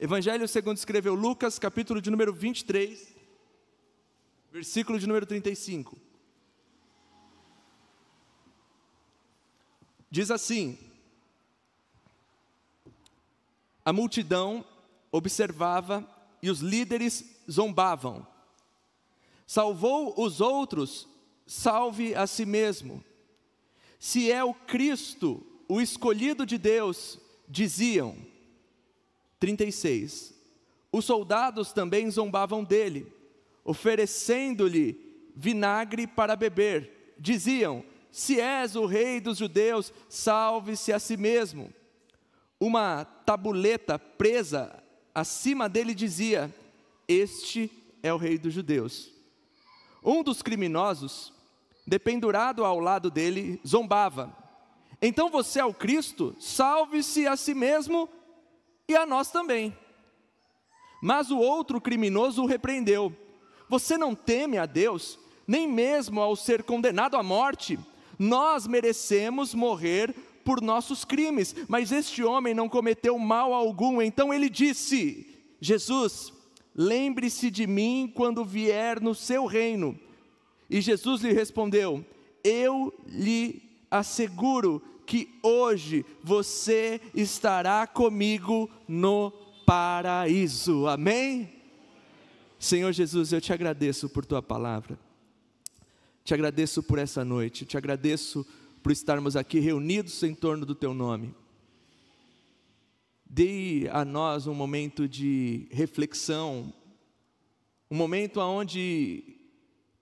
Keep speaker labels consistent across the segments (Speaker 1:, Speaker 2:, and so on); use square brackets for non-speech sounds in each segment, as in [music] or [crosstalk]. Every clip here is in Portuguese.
Speaker 1: Evangelho segundo escreveu Lucas, capítulo de número 23, versículo de número 35. Diz assim: A multidão observava e os líderes zombavam. Salvou os outros, salve a si mesmo. Se é o Cristo, o escolhido de Deus, diziam 36. Os soldados também zombavam dele, oferecendo-lhe vinagre para beber. Diziam: Se és o rei dos judeus, salve-se a si mesmo. Uma tabuleta presa acima dele dizia: Este é o rei dos judeus. Um dos criminosos, dependurado ao lado dele, zombava: Então você é o Cristo? Salve-se a si mesmo e a nós também. Mas o outro criminoso o repreendeu: Você não teme a Deus, nem mesmo ao ser condenado à morte. Nós merecemos morrer por nossos crimes, mas este homem não cometeu mal algum. Então ele disse: Jesus, lembre-se de mim quando vier no seu reino. E Jesus lhe respondeu: Eu lhe asseguro, que hoje você estará comigo no paraíso. Amém? Senhor Jesus, eu te agradeço por tua palavra. Te agradeço por essa noite, te agradeço por estarmos aqui reunidos em torno do teu nome. Dê a nós um momento de reflexão, um momento onde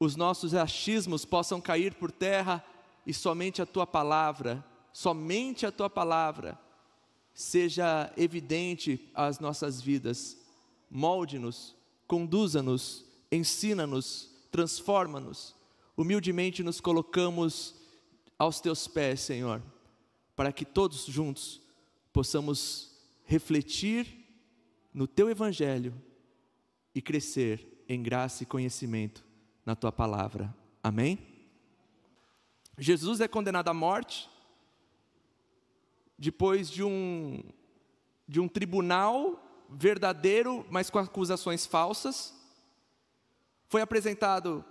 Speaker 1: os nossos achismos possam cair por terra e somente a tua palavra somente a tua palavra seja evidente às nossas vidas. Molde-nos, conduza-nos, ensina-nos, transforma-nos. Humildemente nos colocamos aos teus pés, Senhor, para que todos juntos possamos refletir no teu evangelho e crescer em graça e conhecimento na tua palavra. Amém? Jesus é condenado à morte depois de um, de um tribunal verdadeiro, mas com acusações falsas. Foi apresentado,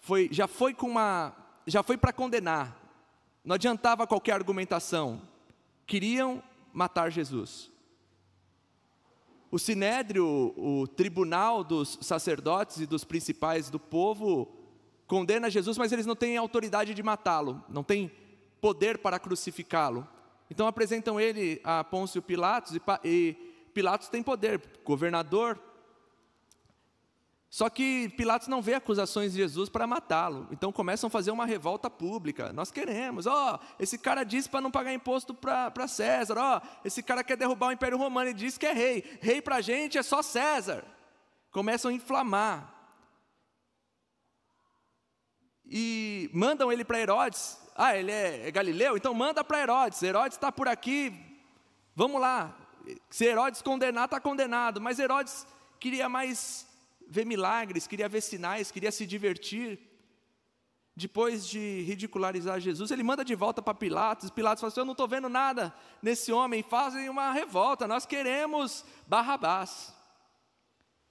Speaker 1: foi, já foi com uma, já foi para condenar. Não adiantava qualquer argumentação. Queriam matar Jesus. O sinédrio, o tribunal dos sacerdotes e dos principais do povo, condena Jesus, mas eles não têm autoridade de matá-lo, não têm poder para crucificá-lo. Então apresentam ele a Pôncio Pilatos, e, e Pilatos tem poder, governador. Só que Pilatos não vê acusações de Jesus para matá-lo. Então começam a fazer uma revolta pública. Nós queremos, ó, oh, esse cara disse para não pagar imposto para César, ó, oh, esse cara quer derrubar o Império Romano e diz que é rei. Rei para a gente é só César. Começam a inflamar. E mandam ele para Herodes, ah, ele é, é, galileu? Então manda para Herodes. Herodes está por aqui, vamos lá. Se Herodes condenar, está condenado. Mas Herodes queria mais ver milagres, queria ver sinais, queria se divertir. Depois de ridicularizar Jesus, ele manda de volta para Pilatos. Pilatos fala assim: Eu não estou vendo nada nesse homem. Fazem uma revolta, nós queremos Barrabás.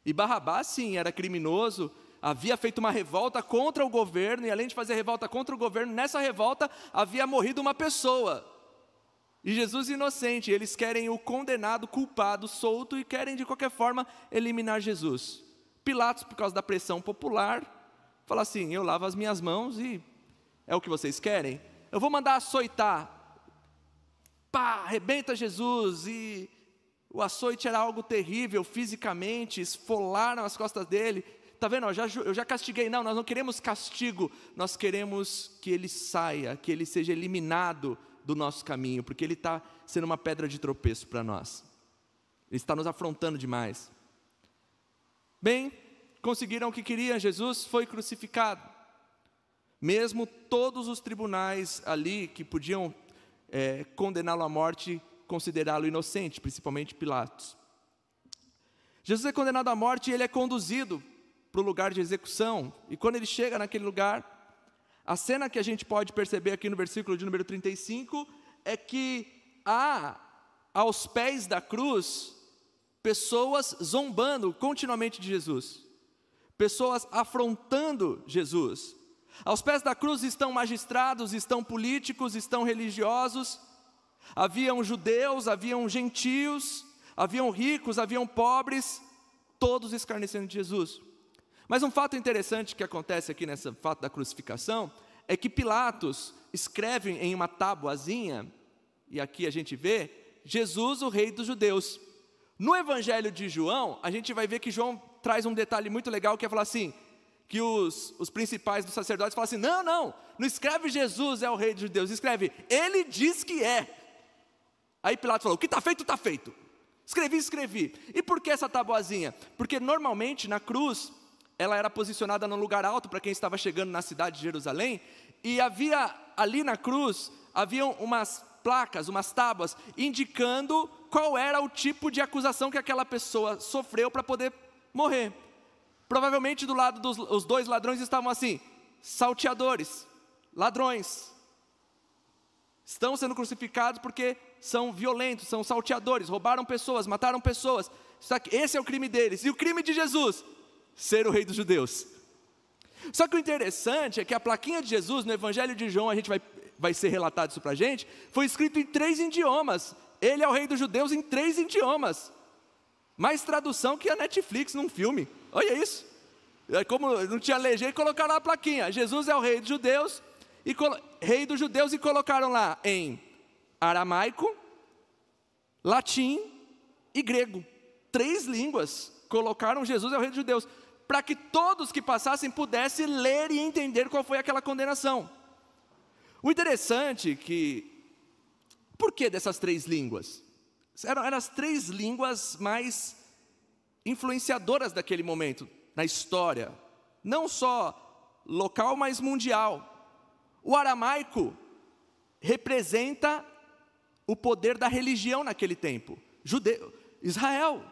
Speaker 1: E Barrabás, sim, era criminoso, havia feito uma revolta contra o governo, e além de fazer revolta contra o governo, nessa revolta havia morrido uma pessoa. E Jesus inocente, eles querem o condenado, culpado, solto e querem de qualquer forma eliminar Jesus. Pilatos, por causa da pressão popular, fala assim: eu lavo as minhas mãos e é o que vocês querem? Eu vou mandar açoitar. Pá, arrebenta Jesus e o açoite era algo terrível fisicamente, esfolaram as costas dele está vendo, eu já, eu já castiguei. Não, nós não queremos castigo, nós queremos que ele saia, que ele seja eliminado do nosso caminho, porque ele está sendo uma pedra de tropeço para nós. Ele está nos afrontando demais. Bem, conseguiram o que queriam, Jesus foi crucificado. Mesmo todos os tribunais ali que podiam é, condená-lo à morte, considerá-lo inocente, principalmente Pilatos. Jesus é condenado à morte e ele é conduzido para o lugar de execução. E quando ele chega naquele lugar, a cena que a gente pode perceber aqui no versículo de número 35 é que há aos pés da cruz pessoas zombando continuamente de Jesus, pessoas afrontando Jesus. Aos pés da cruz estão magistrados, estão políticos, estão religiosos, haviam judeus, haviam gentios, haviam ricos, haviam pobres, todos escarnecendo de Jesus. Mas um fato interessante que acontece aqui nesse fato da crucificação é que Pilatos escreve em uma tabuazinha, e aqui a gente vê, Jesus, o rei dos judeus. No evangelho de João, a gente vai ver que João traz um detalhe muito legal que é falar assim, que os, os principais dos sacerdotes falam assim: não, não, não escreve Jesus é o rei dos judeus, escreve, ele diz que é. Aí Pilatos falou: o que está feito, está feito. Escrevi, escrevi. E por que essa tabuazinha? Porque normalmente na cruz ela era posicionada num lugar alto para quem estava chegando na cidade de Jerusalém, e havia ali na cruz, haviam umas placas, umas tábuas indicando qual era o tipo de acusação que aquela pessoa sofreu para poder morrer. Provavelmente do lado dos os dois ladrões estavam assim: salteadores, ladrões. Estão sendo crucificados porque são violentos, são salteadores, roubaram pessoas, mataram pessoas. Esse é o crime deles. E o crime de Jesus? ser o rei dos judeus. Só que o interessante é que a plaquinha de Jesus no Evangelho de João, a gente vai, vai ser relatado isso para a gente, foi escrito em três idiomas. Ele é o rei dos judeus em três idiomas. Mais tradução que a Netflix num filme. Olha isso. É como não tinha legenda, colocaram lá a plaquinha. Jesus é o rei dos judeus, e rei dos judeus, e colocaram lá em aramaico, latim e grego. Três línguas colocaram Jesus é o rei dos judeus para que todos que passassem pudessem ler e entender qual foi aquela condenação. O interessante é que, por que dessas três línguas? Eram, eram as três línguas mais influenciadoras daquele momento, na história, não só local, mas mundial. O aramaico representa o poder da religião naquele tempo. Judeu, Israel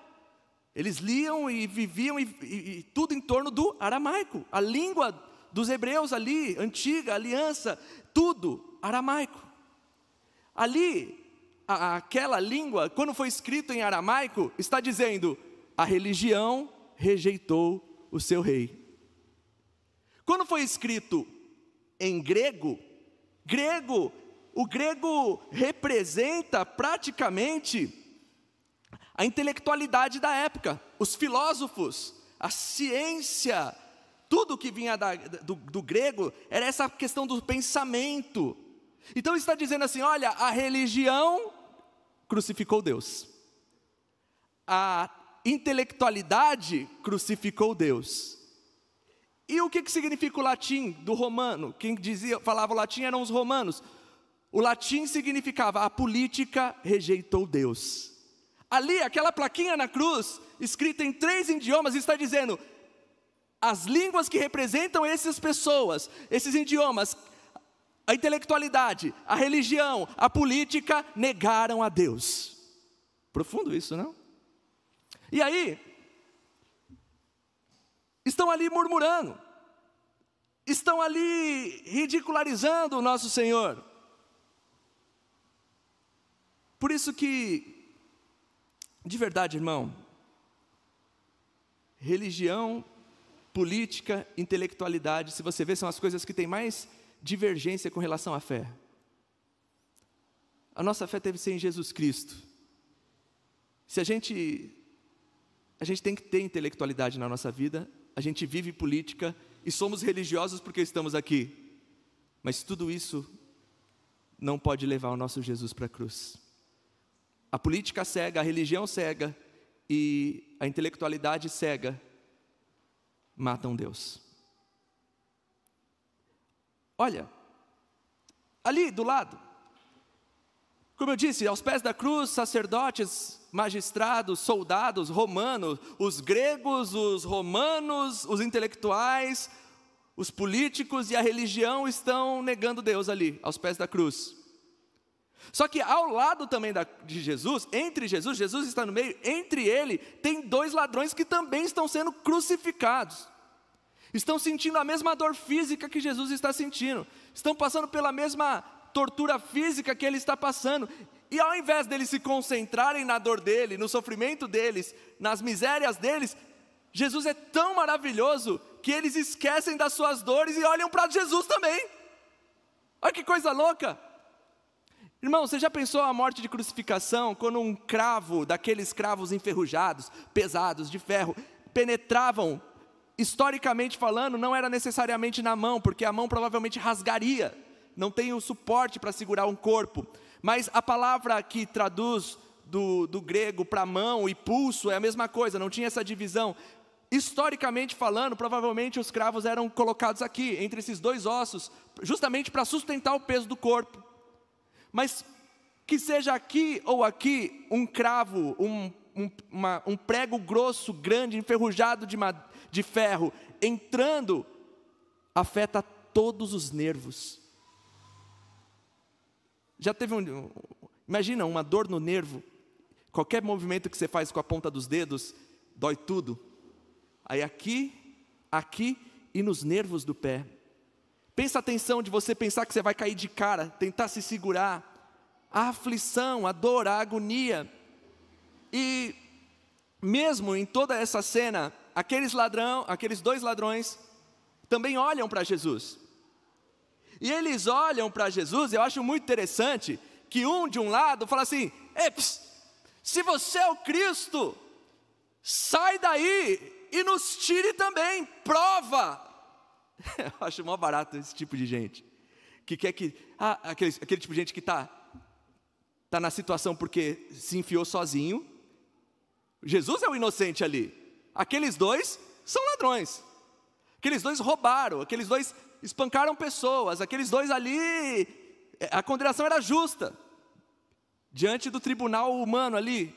Speaker 1: eles liam e viviam e, e, e tudo em torno do aramaico, a língua dos hebreus ali, antiga, aliança, tudo aramaico. Ali, a, aquela língua, quando foi escrito em aramaico, está dizendo: a religião rejeitou o seu rei. Quando foi escrito em grego, grego, o grego representa praticamente a intelectualidade da época, os filósofos, a ciência, tudo que vinha da, do, do grego era essa questão do pensamento. Então está dizendo assim: olha, a religião crucificou Deus, a intelectualidade crucificou Deus. E o que, que significa o latim do romano? Quem dizia, falava o latim eram os romanos. O latim significava a política rejeitou Deus. Ali, aquela plaquinha na cruz, escrita em três idiomas, está dizendo: as línguas que representam essas pessoas, esses idiomas, a intelectualidade, a religião, a política, negaram a Deus. Profundo isso, não? E aí, estão ali murmurando, estão ali ridicularizando o nosso Senhor. Por isso que de verdade, irmão, religião, política, intelectualidade, se você vê, são as coisas que têm mais divergência com relação à fé. A nossa fé deve ser em Jesus Cristo. Se a gente a gente tem que ter intelectualidade na nossa vida, a gente vive política e somos religiosos porque estamos aqui. Mas tudo isso não pode levar o nosso Jesus para a cruz. A política cega, a religião cega e a intelectualidade cega matam Deus. Olha, ali do lado, como eu disse, aos pés da cruz, sacerdotes, magistrados, soldados, romanos, os gregos, os romanos, os intelectuais, os políticos e a religião estão negando Deus ali, aos pés da cruz. Só que ao lado também da, de Jesus, entre Jesus, Jesus está no meio, entre ele, tem dois ladrões que também estão sendo crucificados. Estão sentindo a mesma dor física que Jesus está sentindo, estão passando pela mesma tortura física que ele está passando. E ao invés deles se concentrarem na dor dele, no sofrimento deles, nas misérias deles, Jesus é tão maravilhoso que eles esquecem das suas dores e olham para Jesus também. Olha que coisa louca! Irmão, você já pensou a morte de crucificação quando um cravo daqueles cravos enferrujados, pesados, de ferro, penetravam, historicamente falando, não era necessariamente na mão, porque a mão provavelmente rasgaria, não tem o suporte para segurar um corpo. Mas a palavra que traduz do, do grego para mão e pulso é a mesma coisa, não tinha essa divisão. Historicamente falando, provavelmente os cravos eram colocados aqui, entre esses dois ossos, justamente para sustentar o peso do corpo. Mas que seja aqui ou aqui um cravo, um, um, uma, um prego grosso, grande, enferrujado de, de ferro, entrando, afeta todos os nervos. Já teve um. Imagina uma dor no nervo. Qualquer movimento que você faz com a ponta dos dedos, dói tudo. Aí aqui, aqui e nos nervos do pé. Pensa a tensão de você pensar que você vai cair de cara, tentar se segurar. A aflição, a dor, a agonia. E mesmo em toda essa cena, aqueles ladrão, aqueles dois ladrões também olham para Jesus. E eles olham para Jesus, eu acho muito interessante que um de um lado fala assim: "Eps, se você é o Cristo, sai daí e nos tire também, prova, [laughs] Eu acho mó barato esse tipo de gente. Que quer que. Ah, aquele, aquele tipo de gente que está tá na situação porque se enfiou sozinho. Jesus é o inocente ali. Aqueles dois são ladrões. Aqueles dois roubaram, aqueles dois espancaram pessoas, aqueles dois ali. É, a condenação era justa. Diante do tribunal humano ali.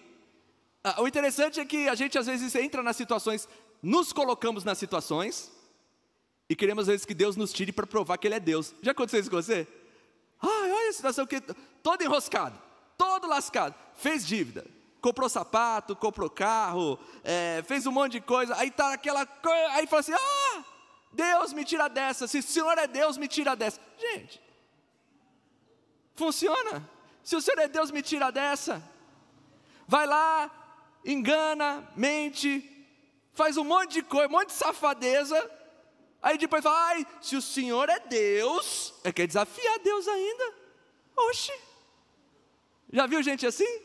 Speaker 1: Ah, o interessante é que a gente às vezes entra nas situações, nos colocamos nas situações e queremos às vezes que Deus nos tire para provar que Ele é Deus. Já aconteceu isso com você? Ai, olha a situação que. Todo enroscado, todo lascado. Fez dívida, comprou sapato, comprou carro, é, fez um monte de coisa. Aí tá aquela coisa. Aí fala assim: ah, Deus me tira dessa. Se o Senhor é Deus, me tira dessa. Gente, funciona. Se o Senhor é Deus, me tira dessa. Vai lá, engana, mente, faz um monte de coisa, um monte de safadeza Aí depois fala, ai, se o Senhor é Deus, é quer é desafiar Deus ainda. Oxe. Já viu gente assim?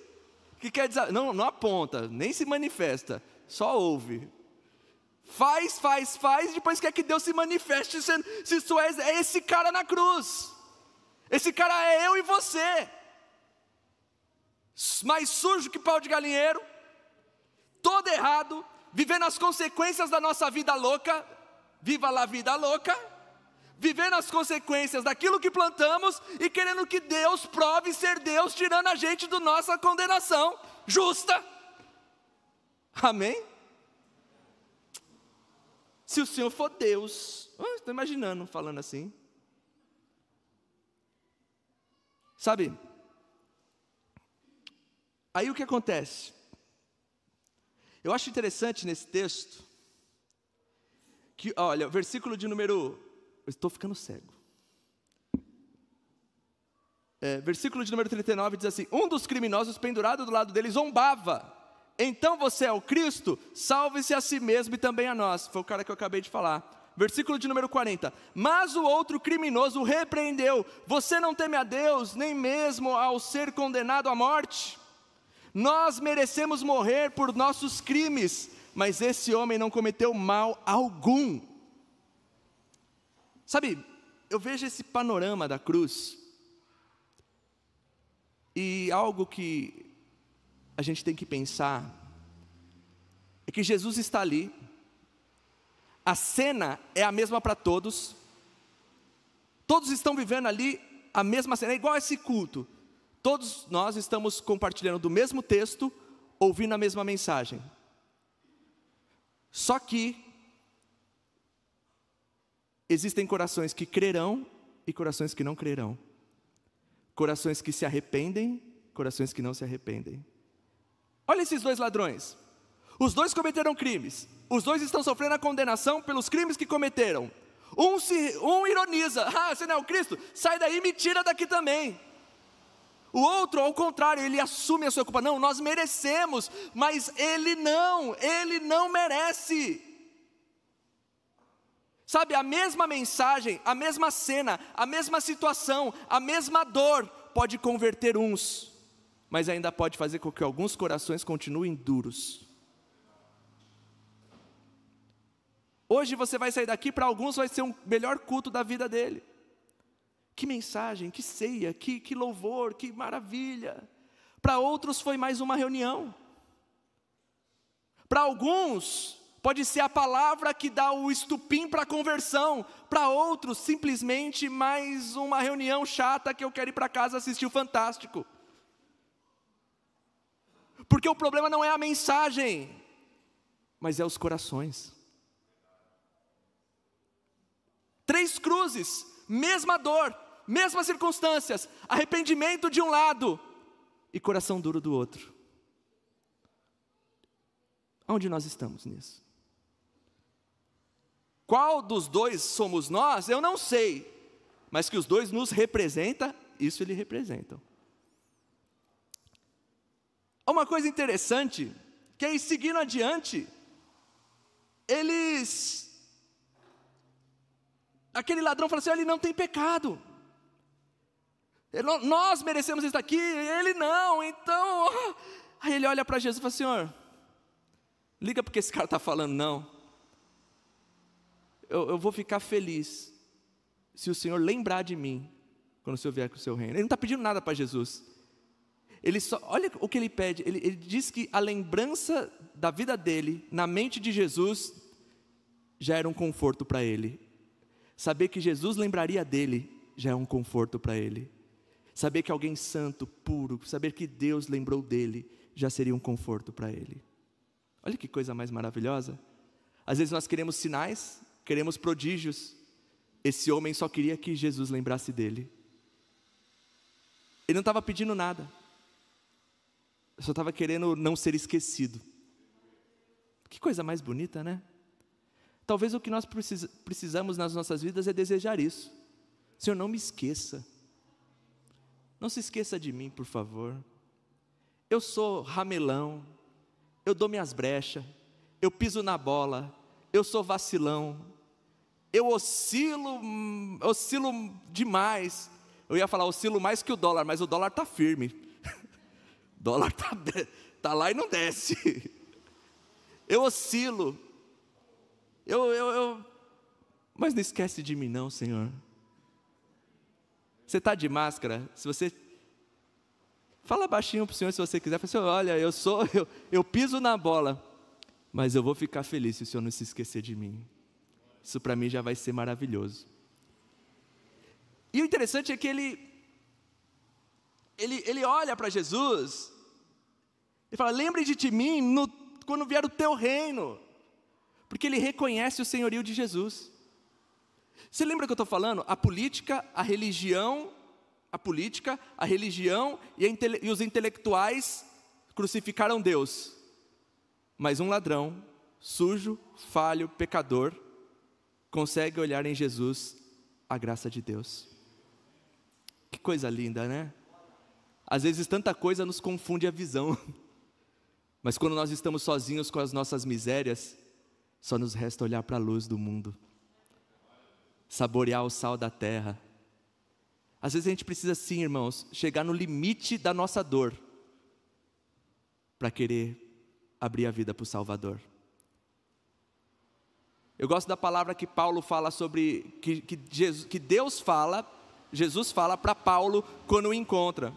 Speaker 1: Que quer desafiar, não, não aponta, nem se manifesta, só ouve. Faz, faz, faz, depois quer que Deus se manifeste, se, se isso é esse cara na cruz. Esse cara é eu e você. Mais sujo que pau de galinheiro, todo errado, vivendo as consequências da nossa vida louca, viva a vida louca, vivendo as consequências daquilo que plantamos e querendo que Deus prove ser Deus, tirando a gente da nossa condenação justa. Amém? Se o Senhor for Deus, estou imaginando falando assim. Sabe? Aí o que acontece? Eu acho interessante nesse texto que, olha, versículo de número. estou ficando cego. É, versículo de número 39 diz assim: Um dos criminosos pendurado do lado dele zombava. Então você é o Cristo, salve-se a si mesmo e também a nós. Foi o cara que eu acabei de falar. Versículo de número 40. Mas o outro criminoso repreendeu: Você não teme a Deus, nem mesmo ao ser condenado à morte. Nós merecemos morrer por nossos crimes mas esse homem não cometeu mal algum. Sabe, eu vejo esse panorama da cruz e algo que a gente tem que pensar é que Jesus está ali, a cena é a mesma para todos, todos estão vivendo ali a mesma cena, é igual a esse culto, todos nós estamos compartilhando do mesmo texto, ouvindo a mesma mensagem. Só que existem corações que crerão e corações que não crerão. Corações que se arrependem, corações que não se arrependem. Olha esses dois ladrões. Os dois cometeram crimes. Os dois estão sofrendo a condenação pelos crimes que cometeram. Um, se, um ironiza: [laughs] Ah, você não é o Cristo? Sai daí e me tira daqui também. O outro, ao contrário, ele assume a sua culpa. Não, nós merecemos, mas ele não, ele não merece. Sabe, a mesma mensagem, a mesma cena, a mesma situação, a mesma dor pode converter uns, mas ainda pode fazer com que alguns corações continuem duros. Hoje você vai sair daqui, para alguns vai ser o um melhor culto da vida dele. Que mensagem, que ceia, que, que louvor, que maravilha. Para outros foi mais uma reunião. Para alguns, pode ser a palavra que dá o estupim para a conversão. Para outros, simplesmente mais uma reunião chata que eu quero ir para casa assistir o Fantástico. Porque o problema não é a mensagem, mas é os corações. Três cruzes, mesma dor, mesmas circunstâncias, arrependimento de um lado e coração duro do outro. Onde nós estamos nisso? Qual dos dois somos nós, eu não sei, mas que os dois nos representa, isso eles representam. Uma coisa interessante, que aí seguindo adiante, eles. Aquele ladrão falou assim: ele não tem pecado. É, nós merecemos estar aqui, ele não, então. [laughs] Aí ele olha para Jesus e fala: Senhor, liga porque esse cara está falando não. Eu, eu vou ficar feliz se o Senhor lembrar de mim quando o Senhor vier com o seu reino. Ele não está pedindo nada para Jesus. Ele só, olha o que ele pede. Ele, ele diz que a lembrança da vida dele na mente de Jesus já era um conforto para ele. Saber que Jesus lembraria dele já é um conforto para ele. Saber que alguém santo, puro, saber que Deus lembrou dele, já seria um conforto para ele. Olha que coisa mais maravilhosa. Às vezes nós queremos sinais, queremos prodígios. Esse homem só queria que Jesus lembrasse dele. Ele não estava pedindo nada, só estava querendo não ser esquecido. Que coisa mais bonita, né? Talvez o que nós precisamos nas nossas vidas é desejar isso. Senhor, não me esqueça. Não se esqueça de mim, por favor. Eu sou ramelão, eu dou minhas brechas, eu piso na bola, eu sou vacilão, eu oscilo, oscilo demais. Eu ia falar oscilo mais que o dólar, mas o dólar está firme. o [laughs] dólar está tá lá e não desce. [laughs] Eu oscilo. Eu, eu, eu... Mas não esquece de mim, não, Senhor. Você está de máscara? Se você. Fala baixinho para o senhor se você quiser. Fala assim, olha, eu sou, [laughs] eu, eu piso na bola, mas eu vou ficar feliz se o senhor não se esquecer de mim. Isso para mim já vai ser maravilhoso. E o interessante é que ele, ele, ele olha para Jesus e fala: lembre-te de mim no, quando vier o teu reino, porque ele reconhece o senhorio de Jesus. Você lembra que eu estou falando? A política, a religião, a política, a religião e, a intele e os intelectuais crucificaram Deus. Mas um ladrão, sujo, falho, pecador, consegue olhar em Jesus a graça de Deus. Que coisa linda, né? Às vezes tanta coisa nos confunde a visão. [laughs] Mas quando nós estamos sozinhos com as nossas misérias, só nos resta olhar para a luz do mundo saborear o sal da terra. Às vezes a gente precisa, sim, irmãos, chegar no limite da nossa dor para querer abrir a vida para o Salvador. Eu gosto da palavra que Paulo fala sobre, que, que, Jesus, que Deus fala, Jesus fala para Paulo quando o encontra.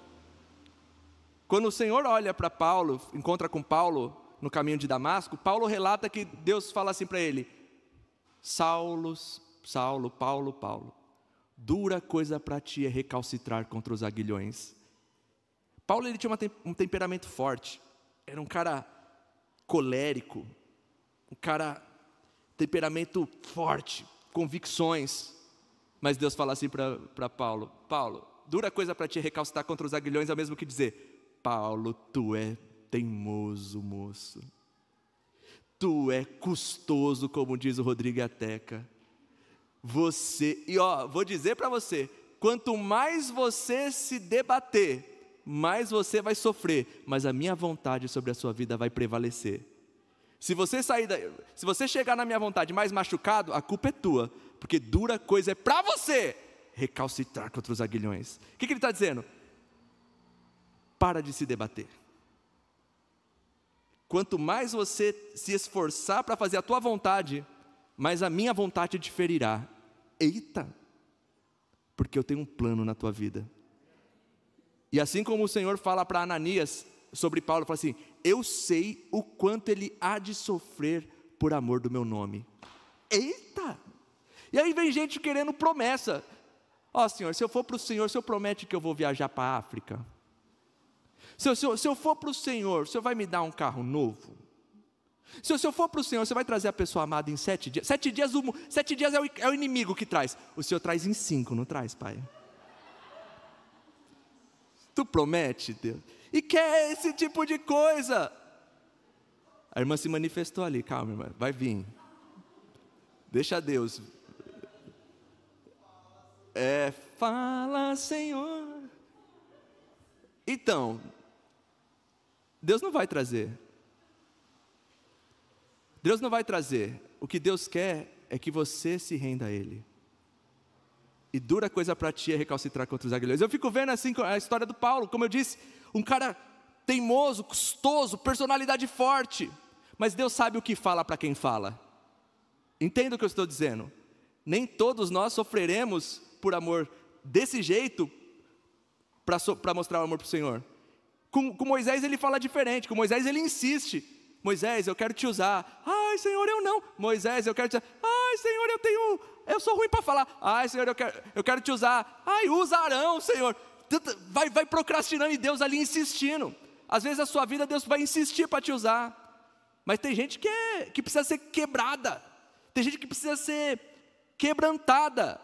Speaker 1: Quando o Senhor olha para Paulo, encontra com Paulo no caminho de Damasco, Paulo relata que Deus fala assim para ele: Saulos, Saulo, Paulo, Paulo, dura coisa para ti é recalcitrar contra os aguilhões. Paulo ele tinha um temperamento forte, era um cara colérico, um cara temperamento forte, convicções. Mas Deus fala assim para Paulo: Paulo, dura coisa para é recalcitar contra os aguilhões, é o mesmo que dizer: Paulo, tu é teimoso, moço. Tu é custoso, como diz o Rodrigo Ateca você, e ó, vou dizer para você, quanto mais você se debater, mais você vai sofrer, mas a minha vontade sobre a sua vida vai prevalecer. Se você sair da, se você chegar na minha vontade mais machucado, a culpa é tua, porque dura coisa é para você recalcitrar contra os aguilhões. O que, que ele está dizendo? Para de se debater. Quanto mais você se esforçar para fazer a tua vontade, mais a minha vontade te ferirá Eita! Porque eu tenho um plano na tua vida. E assim como o Senhor fala para Ananias sobre Paulo, fala assim: Eu sei o quanto ele há de sofrer por amor do meu nome. Eita! E aí vem gente querendo promessa. Ó oh, Senhor, se eu for para o Senhor, o Senhor promete que eu vou viajar para a África. Se eu, se eu, se eu for para o Senhor, o Senhor vai me dar um carro novo? Se o Senhor for para o Senhor, você vai trazer a pessoa amada em sete dias. Sete dias, o, sete dias é, o, é o inimigo que traz. O Senhor traz em cinco, não traz, Pai? Tu promete, Deus. E quer esse tipo de coisa. A irmã se manifestou ali, calma, irmã, vai vir. Deixa Deus. É, fala, Senhor. Então, Deus não vai trazer. Deus não vai trazer. O que Deus quer é que você se renda a Ele. E dura coisa para ti é recalcitrar contra os aguilhões. Eu fico vendo assim a história do Paulo, como eu disse, um cara teimoso, custoso, personalidade forte. Mas Deus sabe o que fala para quem fala. Entenda o que eu estou dizendo. Nem todos nós sofreremos por amor desse jeito para so, mostrar o amor para o Senhor. Com, com Moisés ele fala diferente, com Moisés ele insiste. Moisés, eu quero te usar. Ai, Senhor, eu não. Moisés, eu quero te usar. Ai, Senhor, eu tenho. Eu sou ruim para falar. Ai, Senhor, eu quero, eu quero te usar. Ai, usa Arão, Senhor. Vai, vai procrastinando e Deus ali insistindo. Às vezes a sua vida, Deus vai insistir para te usar. Mas tem gente que, é, que precisa ser quebrada. Tem gente que precisa ser quebrantada.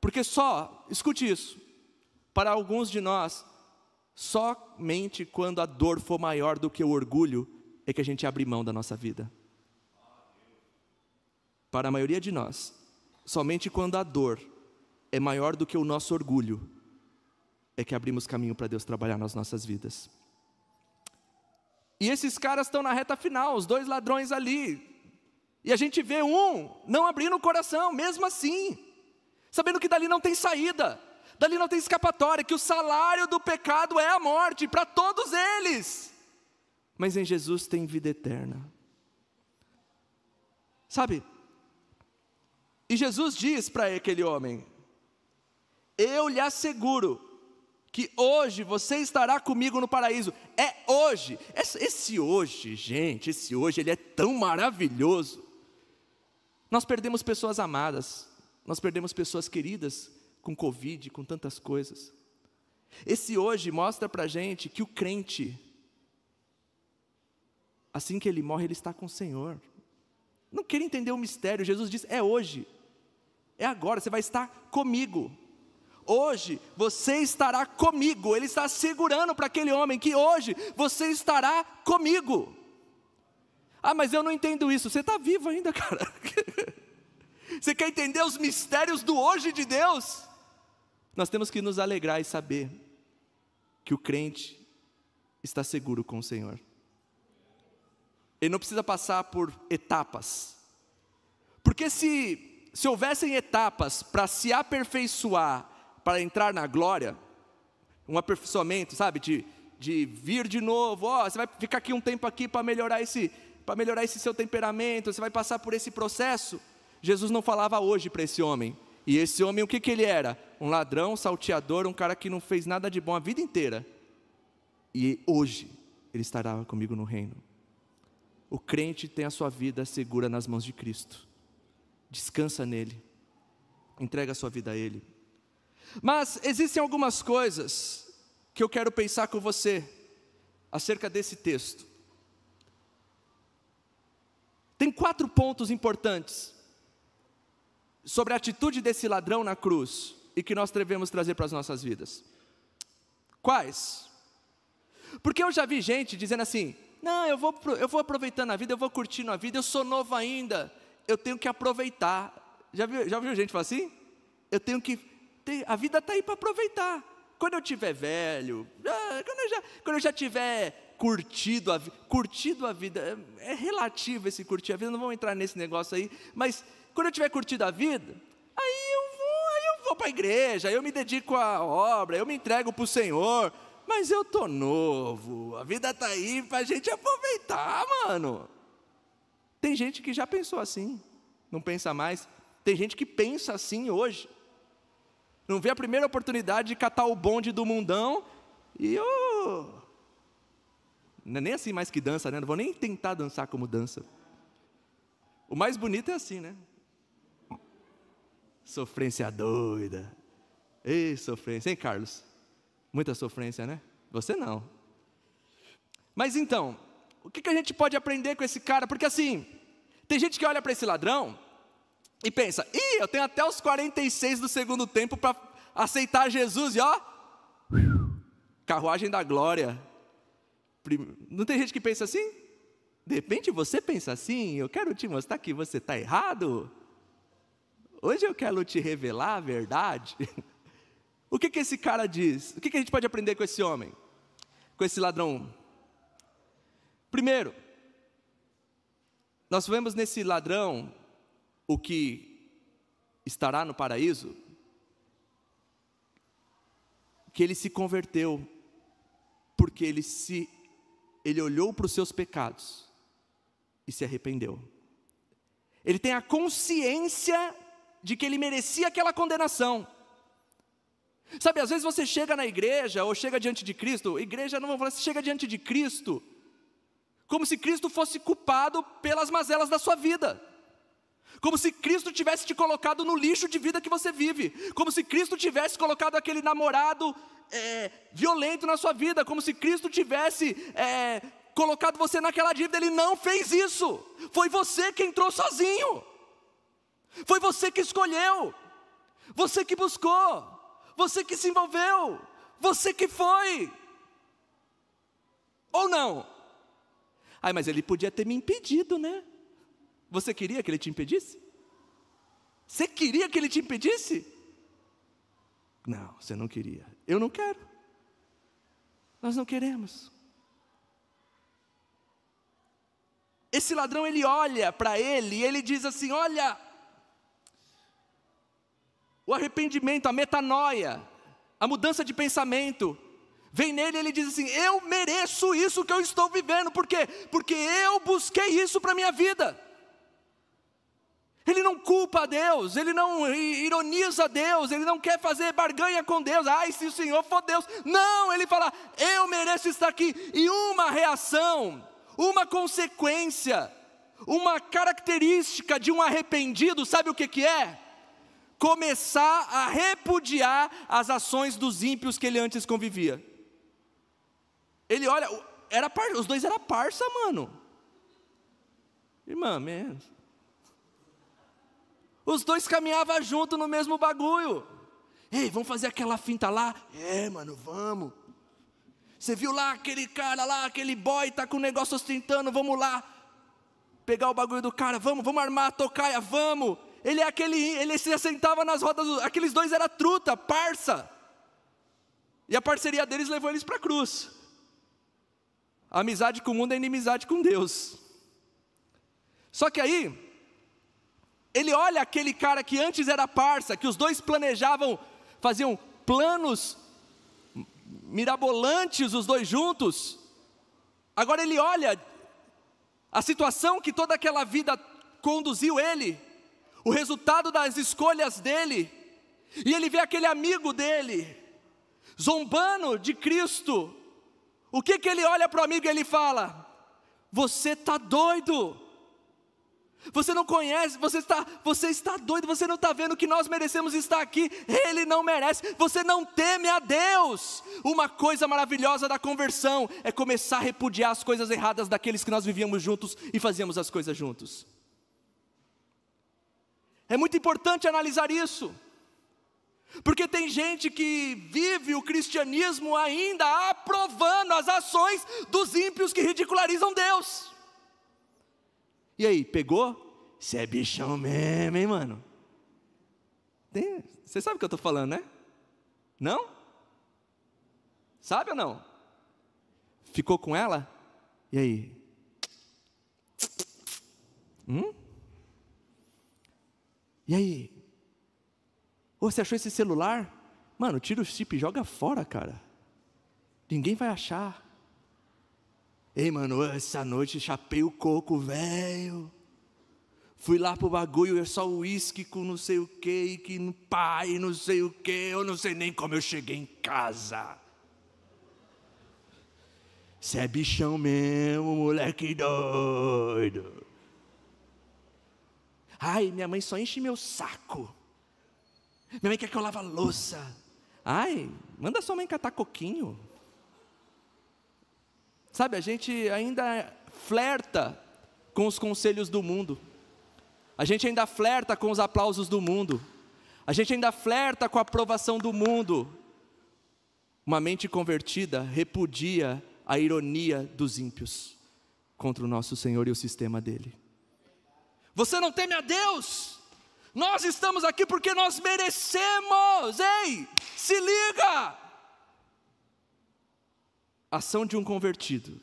Speaker 1: Porque só, escute isso. Para alguns de nós, somente quando a dor for maior do que o orgulho é que a gente abre mão da nossa vida. Para a maioria de nós, somente quando a dor é maior do que o nosso orgulho, é que abrimos caminho para Deus trabalhar nas nossas vidas. E esses caras estão na reta final, os dois ladrões ali. E a gente vê um não abrindo o coração, mesmo assim, sabendo que dali não tem saída, dali não tem escapatória, que o salário do pecado é a morte para todos eles mas em Jesus tem vida eterna. Sabe? E Jesus diz para aquele homem: Eu lhe asseguro que hoje você estará comigo no paraíso. É hoje. Esse hoje, gente, esse hoje, ele é tão maravilhoso. Nós perdemos pessoas amadas, nós perdemos pessoas queridas com Covid, com tantas coisas. Esse hoje mostra para gente que o crente, assim que ele morre, ele está com o Senhor. Não quer entender o mistério. Jesus diz: é hoje, é agora, você vai estar comigo. Hoje você estará comigo. Ele está segurando para aquele homem que hoje você estará comigo. Ah, mas eu não entendo isso. Você está vivo ainda, [laughs] cara. você quer entender os mistérios do hoje de Deus? Nós temos que nos alegrar e saber que o crente está seguro com o Senhor. Ele não precisa passar por etapas. Porque se, se houvessem etapas para se aperfeiçoar, para entrar na glória, um aperfeiçoamento, sabe, de, de vir de novo, ó, oh, você vai ficar aqui um tempo aqui para melhorar esse para melhorar esse seu temperamento, você vai passar por esse processo. Jesus não falava hoje para esse homem. E esse homem, o que, que ele era? Um ladrão, um salteador, um cara que não fez nada de bom a vida inteira. E hoje ele estará comigo no reino o crente tem a sua vida segura nas mãos de Cristo. Descansa nele. Entrega a sua vida a ele. Mas existem algumas coisas que eu quero pensar com você acerca desse texto. Tem quatro pontos importantes sobre a atitude desse ladrão na cruz e que nós devemos trazer para as nossas vidas. Quais? Porque eu já vi gente dizendo assim: não, eu vou, eu vou aproveitando a vida, eu vou curtindo a vida, eu sou novo ainda, eu tenho que aproveitar. Já viu, já viu gente falar assim? Eu tenho que. a vida está aí para aproveitar. Quando eu tiver velho, ah, quando eu já, quando eu já tiver curtido a, curtido a vida, é, é relativo esse curtir a vida, não vamos entrar nesse negócio aí, mas quando eu tiver curtido a vida, aí eu vou, aí eu vou para a igreja, aí eu me dedico à obra, eu me entrego para o Senhor, mas eu tô novo, a vida tá aí pra gente aproveitar, mano. Tem gente que já pensou assim, não pensa mais. Tem gente que pensa assim hoje. Não vê a primeira oportunidade de catar o bonde do mundão e o. Oh, não é nem assim mais que dança, né? Não vou nem tentar dançar como dança. O mais bonito é assim, né? Sofrência doida. Ei, sofrência, hein, Carlos? Muita sofrência, né? Você não. Mas então, o que, que a gente pode aprender com esse cara? Porque assim, tem gente que olha para esse ladrão e pensa: ih, eu tenho até os 46 do segundo tempo para aceitar Jesus, e ó, carruagem da glória. Não tem gente que pensa assim? De repente você pensa assim, eu quero te mostrar que você está errado. Hoje eu quero te revelar a verdade. [laughs] O que, que esse cara diz? O que, que a gente pode aprender com esse homem? Com esse ladrão? Primeiro, nós vemos nesse ladrão o que estará no paraíso, que ele se converteu, porque ele se ele olhou para os seus pecados e se arrependeu. Ele tem a consciência de que ele merecia aquela condenação. Sabe, às vezes você chega na igreja ou chega diante de Cristo, igreja não vamos falar, você chega diante de Cristo, como se Cristo fosse culpado pelas mazelas da sua vida. Como se Cristo tivesse te colocado no lixo de vida que você vive. Como se Cristo tivesse colocado aquele namorado é, violento na sua vida. Como se Cristo tivesse é, colocado você naquela dívida. Ele não fez isso. Foi você que entrou sozinho. Foi você que escolheu. Você que buscou você que se envolveu, você que foi. Ou não? Ai, mas ele podia ter me impedido, né? Você queria que ele te impedisse? Você queria que ele te impedisse? Não, você não queria. Eu não quero. Nós não queremos. Esse ladrão ele olha para ele e ele diz assim: Olha, o arrependimento, a metanoia, a mudança de pensamento. Vem nele e ele diz assim: Eu mereço isso que eu estou vivendo, por quê? Porque eu busquei isso para a minha vida. Ele não culpa a Deus, ele não ironiza a Deus, ele não quer fazer barganha com Deus. Ai, se o Senhor for Deus. Não, ele fala: Eu mereço estar aqui. E uma reação, uma consequência, uma característica de um arrependido, sabe o que, que é? começar a repudiar as ações dos ímpios que ele antes convivia. Ele olha, era par, os dois eram parça, mano. Irmã, menos. Os dois caminhavam junto no mesmo bagulho. Ei, vamos fazer aquela finta lá? É, mano, vamos. Você viu lá aquele cara lá, aquele boy tá com o negócio ostentando, vamos lá. Pegar o bagulho do cara, vamos, vamos armar a tocaia, vamos ele é aquele, ele se assentava nas rodas, do, aqueles dois era truta, parça. E a parceria deles levou eles para a cruz. A amizade com o mundo é inimizade com Deus. Só que aí, ele olha aquele cara que antes era parça, que os dois planejavam, faziam planos mirabolantes os dois juntos. Agora ele olha a situação que toda aquela vida conduziu ele, o resultado das escolhas dele, e ele vê aquele amigo dele zombando de Cristo. O que que ele olha para o amigo e ele fala? Você tá doido. Você não conhece, você está, você está doido, você não está vendo que nós merecemos estar aqui, ele não merece, você não teme a Deus. Uma coisa maravilhosa da conversão é começar a repudiar as coisas erradas daqueles que nós vivíamos juntos e fazíamos as coisas juntos. É muito importante analisar isso. Porque tem gente que vive o cristianismo ainda aprovando as ações dos ímpios que ridicularizam Deus. E aí, pegou? Você é bichão mesmo, hein, mano? Você sabe o que eu estou falando, né? Não? Sabe ou não? Ficou com ela? E aí? Hum? E aí? Ou você achou esse celular? Mano, tira o chip e joga fora, cara. Ninguém vai achar. Ei, mano, essa noite chapei o coco, velho. Fui lá pro bagulho, é só uísque com não sei o que, e que pai, não sei o que, eu não sei nem como eu cheguei em casa. Você é bichão mesmo, moleque doido. Ai, minha mãe só enche meu saco. Minha mãe quer que eu lave a louça. Ai, manda sua mãe catar coquinho. Sabe, a gente ainda flerta com os conselhos do mundo. A gente ainda flerta com os aplausos do mundo. A gente ainda flerta com a aprovação do mundo. Uma mente convertida repudia a ironia dos ímpios contra o nosso Senhor e o sistema dele. Você não teme a Deus? Nós estamos aqui porque nós merecemos. Ei, se liga! Ação de um convertido.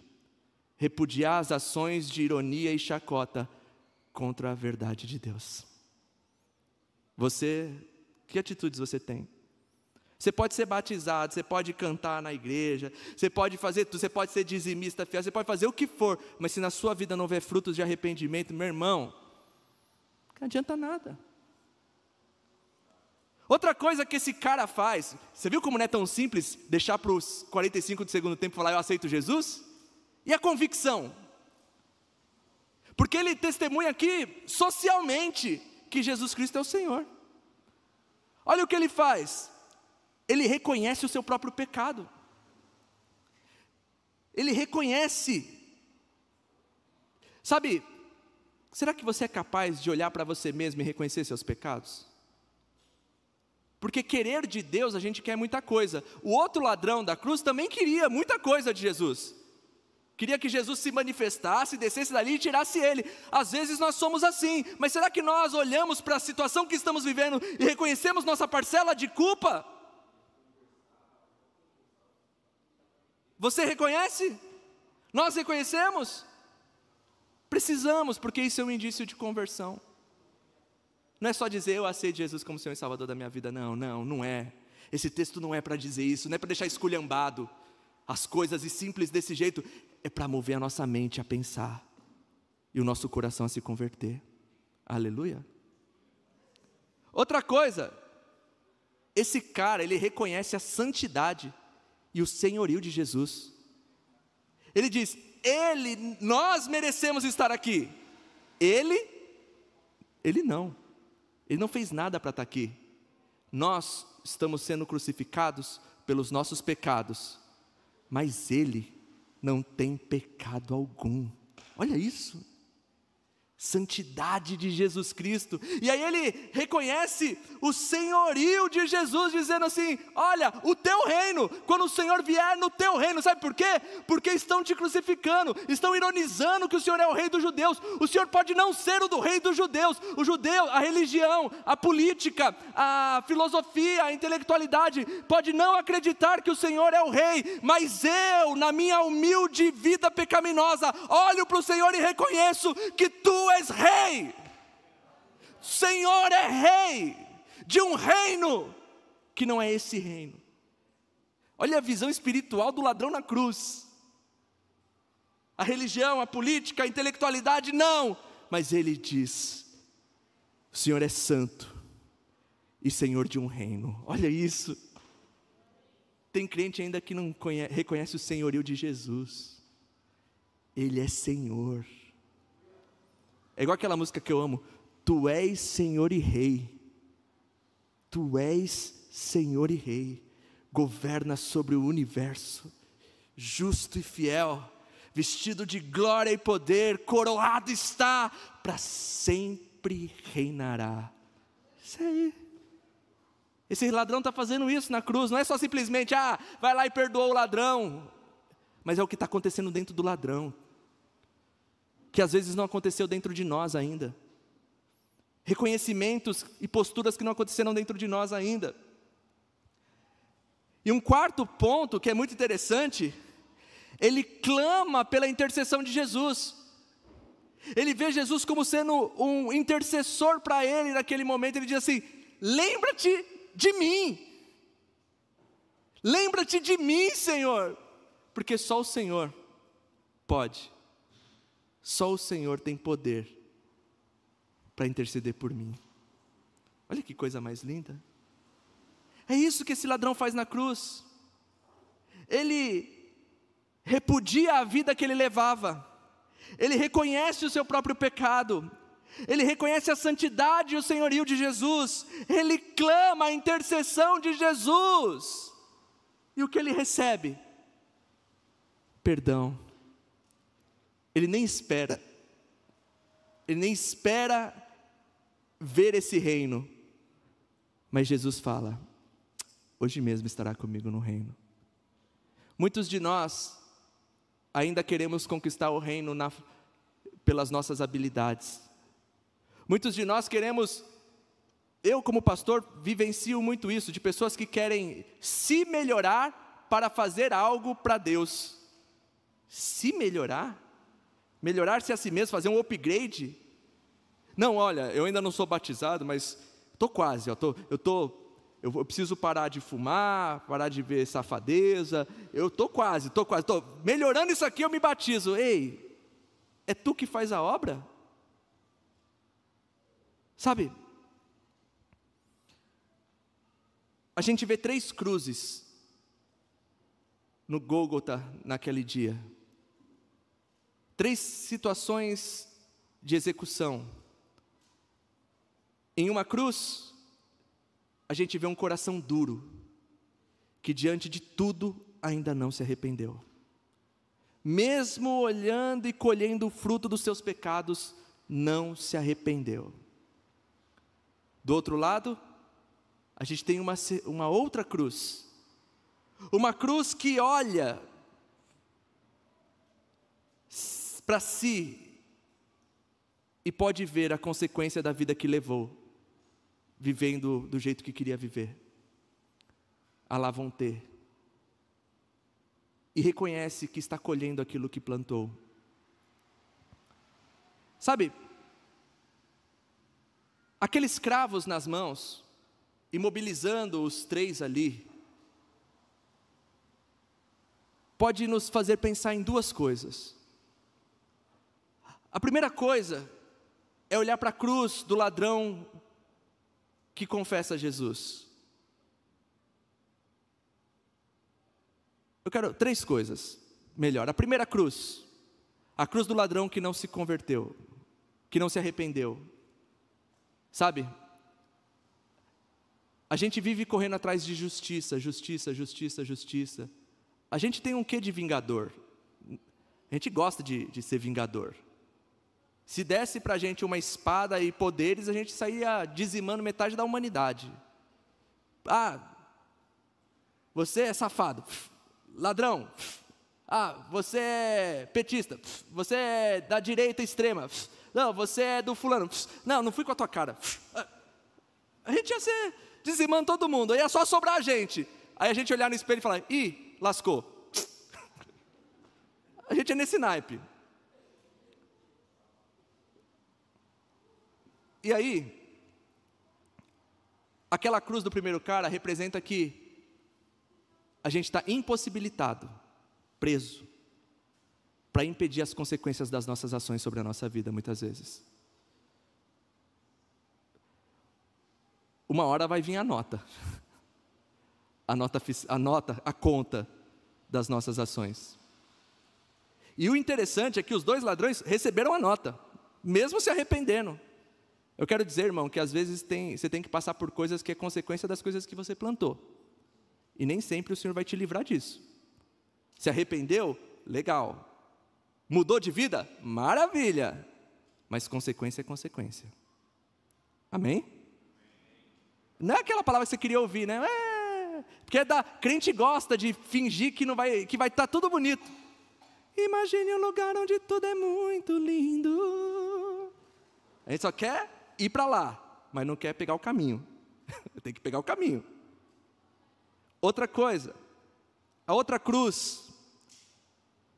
Speaker 1: Repudiar as ações de ironia e chacota contra a verdade de Deus. Você, que atitudes você tem? Você pode ser batizado, você pode cantar na igreja, você pode fazer tudo, você pode ser dizimista fiel, você pode fazer o que for, mas se na sua vida não houver frutos de arrependimento, meu irmão, não adianta nada. Outra coisa que esse cara faz, você viu como não é tão simples deixar para os 45 de segundo tempo falar eu aceito Jesus? E a convicção? Porque ele testemunha aqui socialmente que Jesus Cristo é o Senhor. Olha o que ele faz. Ele reconhece o seu próprio pecado. Ele reconhece. Sabe, Será que você é capaz de olhar para você mesmo e reconhecer seus pecados? Porque querer de Deus a gente quer muita coisa. O outro ladrão da cruz também queria muita coisa de Jesus. Queria que Jesus se manifestasse, descesse dali e tirasse ele. Às vezes nós somos assim, mas será que nós olhamos para a situação que estamos vivendo e reconhecemos nossa parcela de culpa? Você reconhece? Nós reconhecemos? Precisamos, porque isso é um indício de conversão. Não é só dizer eu aceito Jesus como Senhor e Salvador da minha vida. Não, não, não é. Esse texto não é para dizer isso, não é para deixar esculhambado as coisas e simples desse jeito. É para mover a nossa mente a pensar e o nosso coração a se converter. Aleluia. Outra coisa, esse cara, ele reconhece a santidade e o senhorio de Jesus. Ele diz: ele, nós merecemos estar aqui. Ele, ele não. Ele não fez nada para estar tá aqui. Nós estamos sendo crucificados pelos nossos pecados, mas ele não tem pecado algum. Olha isso santidade de Jesus Cristo. E aí ele reconhece o senhorio de Jesus, dizendo assim: Olha, o teu reino, quando o Senhor vier no teu reino, sabe por quê? Porque estão te crucificando, estão ironizando que o Senhor é o rei dos judeus. O Senhor pode não ser o do rei dos judeus. O judeu, a religião, a política, a filosofia, a intelectualidade, pode não acreditar que o Senhor é o rei, mas eu, na minha humilde vida pecaminosa, olho para o Senhor e reconheço que tu és rei. Senhor é rei de um reino que não é esse reino. Olha a visão espiritual do ladrão na cruz. A religião, a política, a intelectualidade, não. Mas ele diz: o Senhor é santo e Senhor de um reino. Olha isso. Tem crente ainda que não conhece, reconhece o senhorio de Jesus. Ele é Senhor. É igual aquela música que eu amo: Tu és Senhor e Rei. Tu és Senhor e Rei. Governa sobre o universo, justo e fiel, vestido de glória e poder, coroado está, para sempre reinará. Isso aí. Esse ladrão está fazendo isso na cruz, não é só simplesmente, ah, vai lá e perdoou o ladrão. Mas é o que está acontecendo dentro do ladrão que às vezes não aconteceu dentro de nós ainda. Reconhecimentos e posturas que não aconteceram dentro de nós ainda. E um quarto ponto que é muito interessante, ele clama pela intercessão de Jesus. Ele vê Jesus como sendo um intercessor para ele naquele momento, ele diz assim: "Lembra-te de mim. Lembra-te de mim, Senhor, porque só o Senhor pode só o Senhor tem poder para interceder por mim. Olha que coisa mais linda. É isso que esse ladrão faz na cruz. Ele repudia a vida que ele levava. Ele reconhece o seu próprio pecado. Ele reconhece a santidade e o senhorio de Jesus. Ele clama a intercessão de Jesus. E o que ele recebe? Perdão ele nem espera. Ele nem espera ver esse reino. Mas Jesus fala: Hoje mesmo estará comigo no reino. Muitos de nós ainda queremos conquistar o reino na, pelas nossas habilidades. Muitos de nós queremos, eu como pastor vivencio muito isso, de pessoas que querem se melhorar para fazer algo para Deus. Se melhorar? Melhorar-se a si mesmo, fazer um upgrade? Não, olha, eu ainda não sou batizado, mas estou quase, eu tô, eu, tô, eu, preciso parar de fumar, parar de ver safadeza, eu estou quase, estou quase, estou melhorando isso aqui, eu me batizo. Ei, é tu que faz a obra? Sabe? A gente vê três cruzes no Gólgota naquele dia três situações de execução. Em uma cruz, a gente vê um coração duro, que diante de tudo ainda não se arrependeu. Mesmo olhando e colhendo o fruto dos seus pecados, não se arrependeu. Do outro lado, a gente tem uma, uma outra cruz, uma cruz que olha para si e pode ver a consequência da vida que levou, vivendo do jeito que queria viver. A lá vão ter. E reconhece que está colhendo aquilo que plantou. Sabe, aqueles cravos nas mãos, imobilizando os três ali, pode nos fazer pensar em duas coisas. A primeira coisa é olhar para a cruz do ladrão que confessa Jesus. Eu quero três coisas, melhor. A primeira cruz, a cruz do ladrão que não se converteu, que não se arrependeu. Sabe? A gente vive correndo atrás de justiça, justiça, justiça, justiça. A gente tem um quê de vingador? A gente gosta de, de ser vingador. Se desse para a gente uma espada e poderes, a gente saía dizimando metade da humanidade. Ah, você é safado, ladrão. Ah, você é petista, você é da direita extrema. Não, você é do fulano. Não, não fui com a tua cara. A gente ia ser dizimando todo mundo, Aí ia é só sobrar a gente. Aí a gente olhar no espelho e falar: ih, lascou. [laughs] A gente é nesse naipe. E aí, aquela cruz do primeiro cara representa que a gente está impossibilitado, preso, para impedir as consequências das nossas ações sobre a nossa vida, muitas vezes. Uma hora vai vir a nota, [laughs] a nota, a, nota, a conta das nossas ações. E o interessante é que os dois ladrões receberam a nota, mesmo se arrependendo. Eu quero dizer, irmão, que às vezes tem, você tem que passar por coisas que é consequência das coisas que você plantou. E nem sempre o Senhor vai te livrar disso. Se arrependeu? Legal. Mudou de vida? Maravilha. Mas consequência é consequência. Amém? Não é aquela palavra que você queria ouvir, né? É, porque da, crente gosta de fingir que não vai que vai estar tá tudo bonito. Imagine um lugar onde tudo é muito lindo. A gente só quer ir para lá, mas não quer pegar o caminho. [laughs] Tem que pegar o caminho. Outra coisa, a outra cruz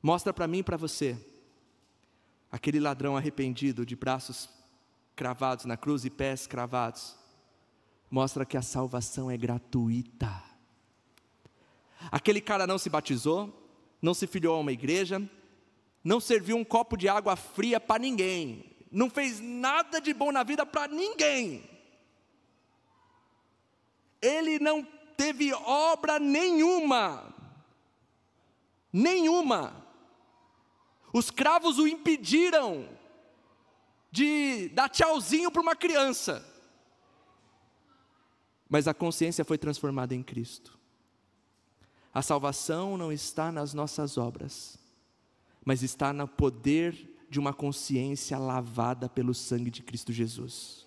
Speaker 1: mostra para mim e para você aquele ladrão arrependido de braços cravados na cruz e pés cravados. Mostra que a salvação é gratuita. Aquele cara não se batizou, não se filiou a uma igreja, não serviu um copo de água fria para ninguém não fez nada de bom na vida para ninguém. Ele não teve obra nenhuma, nenhuma. Os cravos o impediram de dar tchauzinho para uma criança. Mas a consciência foi transformada em Cristo. A salvação não está nas nossas obras, mas está no poder de uma consciência lavada pelo sangue de Cristo Jesus.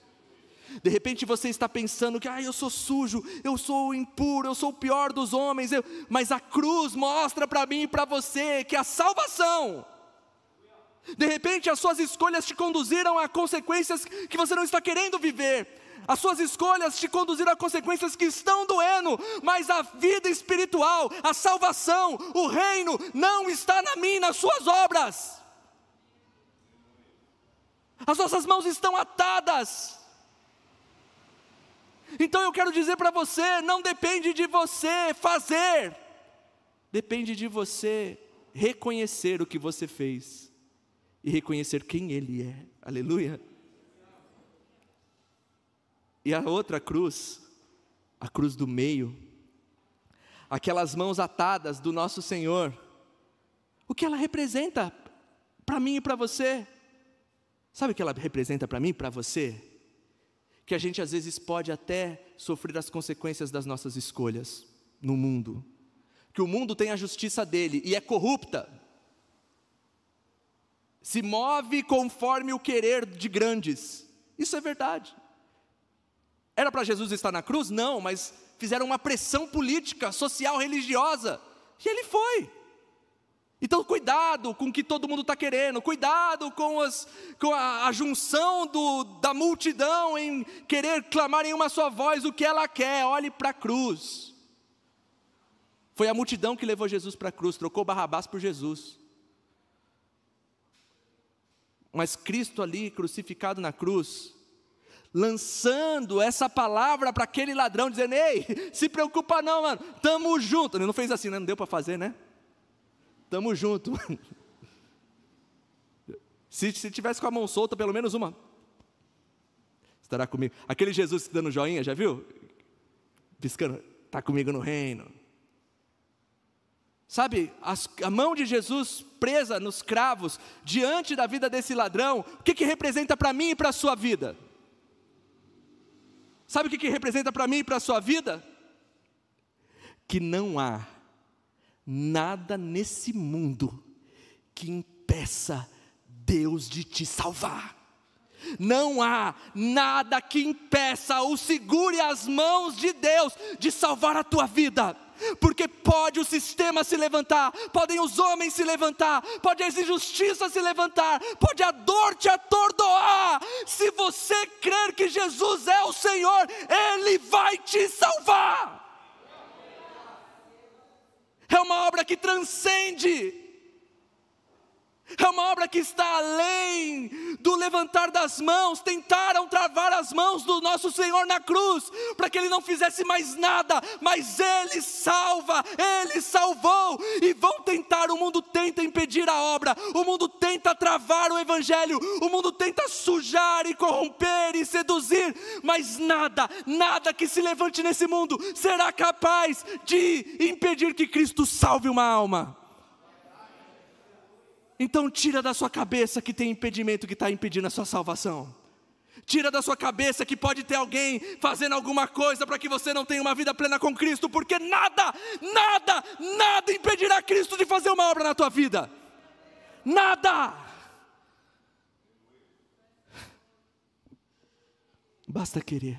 Speaker 1: De repente você está pensando que, ah, eu sou sujo, eu sou impuro, eu sou o pior dos homens, eu... mas a cruz mostra para mim e para você que a salvação. De repente as suas escolhas te conduziram a consequências que você não está querendo viver. As suas escolhas te conduziram a consequências que estão doendo, mas a vida espiritual, a salvação, o reino não está na mim, nas suas obras as nossas mãos estão atadas. Então eu quero dizer para você: não depende de você fazer, depende de você reconhecer o que você fez e reconhecer quem Ele é. Aleluia. E a outra cruz, a cruz do meio, aquelas mãos atadas do nosso Senhor, o que ela representa para mim e para você? Sabe o que ela representa para mim, para você? Que a gente às vezes pode até sofrer as consequências das nossas escolhas no mundo. Que o mundo tem a justiça dele e é corrupta. Se move conforme o querer de grandes. Isso é verdade. Era para Jesus estar na cruz? Não, mas fizeram uma pressão política, social, religiosa. E ele foi. Então, cuidado com o que todo mundo está querendo, cuidado com, as, com a, a, junção do, da multidão em querer clamar em uma só voz o que ela quer, olhe para a cruz. Foi a multidão que levou Jesus para a cruz, trocou Barrabás por Jesus. Mas Cristo ali crucificado na cruz, lançando essa palavra para aquele ladrão, dizendo: Ei, se preocupa não, mano, tamo junto. Ele não fez assim, né? não deu para fazer, né? Tamo junto. se, se tivesse com a mão solta, pelo menos uma. Estará comigo. Aquele Jesus tá dando joinha, já viu? Piscando, está comigo no reino. Sabe, as, a mão de Jesus presa nos cravos, diante da vida desse ladrão, o que, que representa para mim e para a sua vida? Sabe o que, que representa para mim e para a sua vida? Que não há nada nesse mundo que impeça Deus de te salvar. Não há nada que impeça ou segure as mãos de Deus de salvar a tua vida. Porque pode o sistema se levantar, podem os homens se levantar, pode as injustiças se levantar, pode a dor te atordoar. Se você crer que Jesus é o Senhor, Ele vai te salvar é uma obra que transcende é uma obra que está além do levantar das mãos. Tentaram travar as mãos do nosso Senhor na cruz, para que ele não fizesse mais nada, mas ele salva, ele salvou. E vão tentar, o mundo tenta impedir a obra, o mundo tenta travar o evangelho, o mundo tenta sujar e corromper e seduzir, mas nada, nada que se levante nesse mundo será capaz de impedir que Cristo salve uma alma. Então tira da sua cabeça que tem impedimento que está impedindo a sua salvação. Tira da sua cabeça que pode ter alguém fazendo alguma coisa para que você não tenha uma vida plena com Cristo, porque nada, nada, nada impedirá Cristo de fazer uma obra na tua vida. Nada! Basta querer,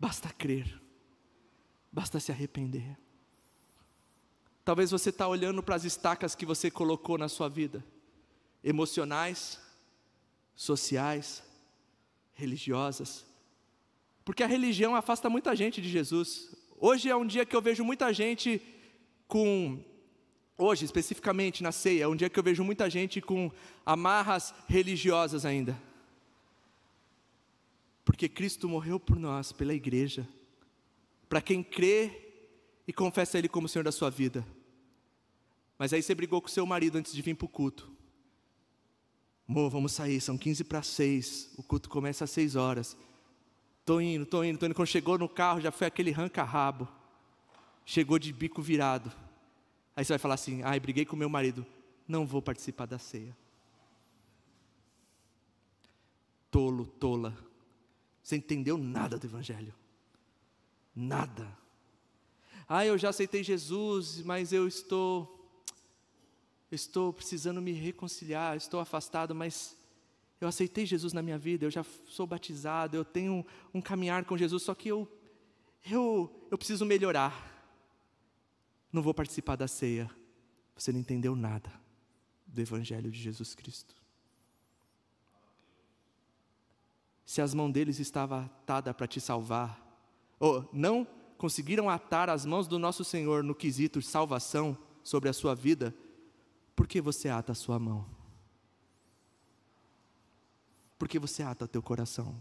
Speaker 1: basta crer, basta se arrepender. Talvez você está olhando para as estacas que você colocou na sua vida, emocionais, sociais, religiosas. Porque a religião afasta muita gente de Jesus. Hoje é um dia que eu vejo muita gente com. Hoje, especificamente na ceia, é um dia que eu vejo muita gente com amarras religiosas ainda. Porque Cristo morreu por nós, pela igreja. Para quem crê e confessa Ele como o Senhor da sua vida. Mas aí você brigou com seu marido antes de vir para o culto. Amor, vamos sair, são 15 para 6, o culto começa às 6 horas. Estou indo, estou indo, estou indo. Quando chegou no carro, já foi aquele ranca-rabo. Chegou de bico virado. Aí você vai falar assim: ai, briguei com meu marido, não vou participar da ceia. Tolo, tola. Você entendeu nada do Evangelho. Nada. Ah, eu já aceitei Jesus, mas eu estou estou precisando me reconciliar, estou afastado, mas eu aceitei Jesus na minha vida, eu já sou batizado, eu tenho um, um caminhar com Jesus, só que eu eu eu preciso melhorar. Não vou participar da ceia. Você não entendeu nada do evangelho de Jesus Cristo. Se as mãos deles estavam atadas para te salvar, ou não conseguiram atar as mãos do nosso Senhor no quesito salvação sobre a sua vida, por que você ata a sua mão? Por que você ata teu coração?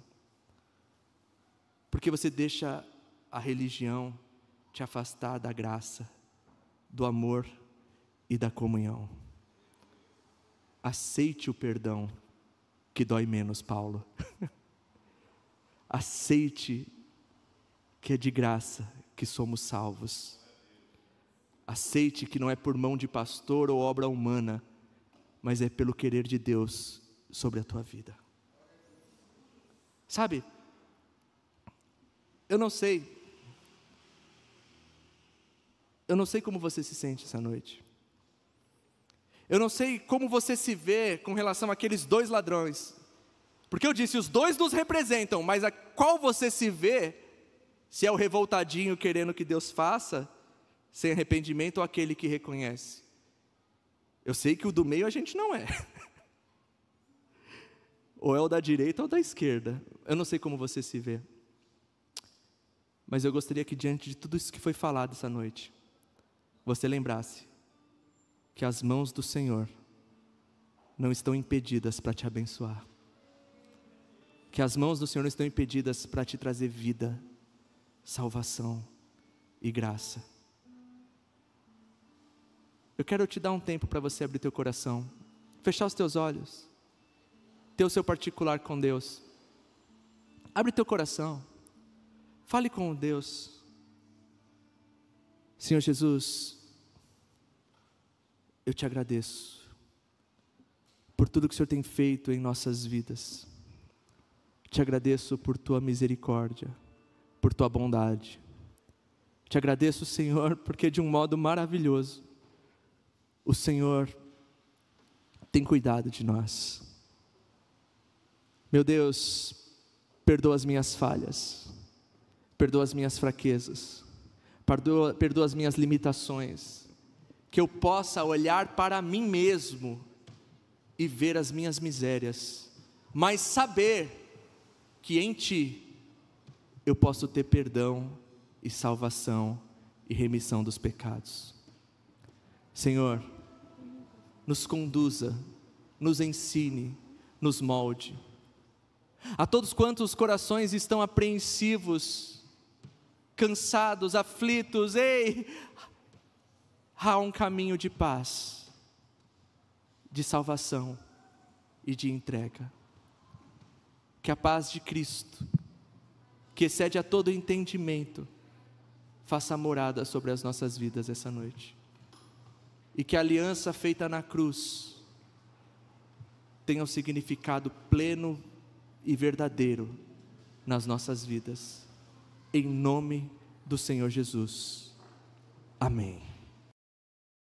Speaker 1: Por que você deixa a religião te afastar da graça, do amor e da comunhão? Aceite o perdão que dói menos, Paulo. [laughs] Aceite que é de graça que somos salvos. Aceite que não é por mão de pastor ou obra humana, mas é pelo querer de Deus sobre a tua vida. Sabe, eu não sei, eu não sei como você se sente essa noite, eu não sei como você se vê com relação àqueles dois ladrões, porque eu disse, os dois nos representam, mas a qual você se vê se é o revoltadinho querendo que Deus faça, sem arrependimento, ou aquele que reconhece? Eu sei que o do meio a gente não é. [laughs] Ou é o da direita ou da esquerda. Eu não sei como você se vê. Mas eu gostaria que, diante de tudo isso que foi falado essa noite, você lembrasse que as mãos do Senhor não estão impedidas para te abençoar. Que as mãos do Senhor não estão impedidas para te trazer vida salvação e graça. Eu quero te dar um tempo para você abrir teu coração, fechar os teus olhos, ter o seu particular com Deus. Abre teu coração. Fale com Deus. Senhor Jesus, eu te agradeço por tudo que o Senhor tem feito em nossas vidas. Te agradeço por tua misericórdia por tua bondade. Te agradeço, Senhor, porque de um modo maravilhoso, o Senhor tem cuidado de nós. Meu Deus, perdoa as minhas falhas, perdoa as minhas fraquezas, perdoa, perdoa as minhas limitações, que eu possa olhar para mim mesmo e ver as minhas misérias, mas saber que em Ti eu posso ter perdão e salvação e remissão dos pecados. Senhor, nos conduza, nos ensine, nos molde. A todos quantos corações estão apreensivos, cansados, aflitos, ei, há um caminho de paz, de salvação e de entrega. Que a paz de Cristo, que excede a todo entendimento, faça morada sobre as nossas vidas essa noite. E que a aliança feita na cruz tenha um significado pleno e verdadeiro nas nossas vidas. Em nome do Senhor Jesus. Amém.